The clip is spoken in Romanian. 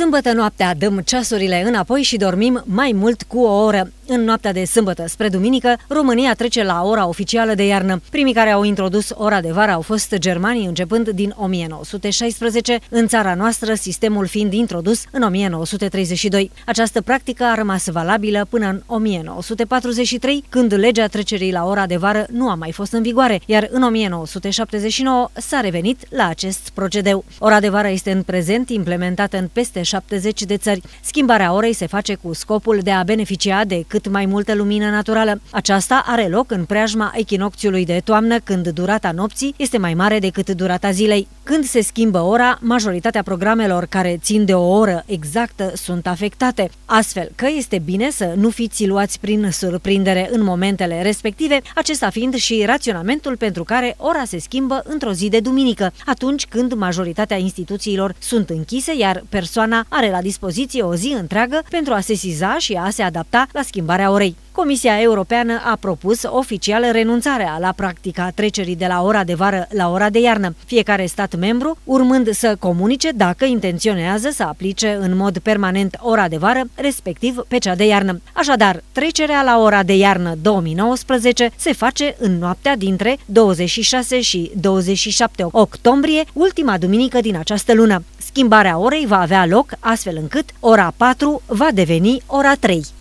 Sâmbătă noaptea dăm ceasurile înapoi și dormim mai mult cu o oră. În noaptea de sâmbătă spre duminică, România trece la ora oficială de iarnă. Primii care au introdus ora de vară au fost germanii începând din 1916, în țara noastră sistemul fiind introdus în 1932. Această practică a rămas valabilă până în 1943, când legea trecerii la ora de vară nu a mai fost în vigoare, iar în 1979 s-a revenit la acest procedeu. Ora de vară este în prezent implementată în peste 70 de țări. Schimbarea orei se face cu scopul de a beneficia de cât mai multă lumină naturală. Aceasta are loc în preajma echinocțiului de toamnă, când durata nopții este mai mare decât durata zilei. Când se schimbă ora, majoritatea programelor care țin de o oră exactă sunt afectate, astfel că este bine să nu fiți luați prin surprindere în momentele respective, acesta fiind și raționamentul pentru care ora se schimbă într-o zi de duminică, atunci când majoritatea instituțiilor sunt închise, iar persoana are la dispoziție o zi întreagă pentru a se sesiza și a se adapta la schimbarea orei. Comisia Europeană a propus oficial renunțarea la practica trecerii de la ora de vară la ora de iarnă, fiecare stat membru urmând să comunice dacă intenționează să aplice în mod permanent ora de vară, respectiv pe cea de iarnă. Așadar, trecerea la ora de iarnă 2019 se face în noaptea dintre 26 și 27 octombrie, ultima duminică din această lună. Schimbarea orei va avea loc astfel încât ora 4 va deveni ora 3.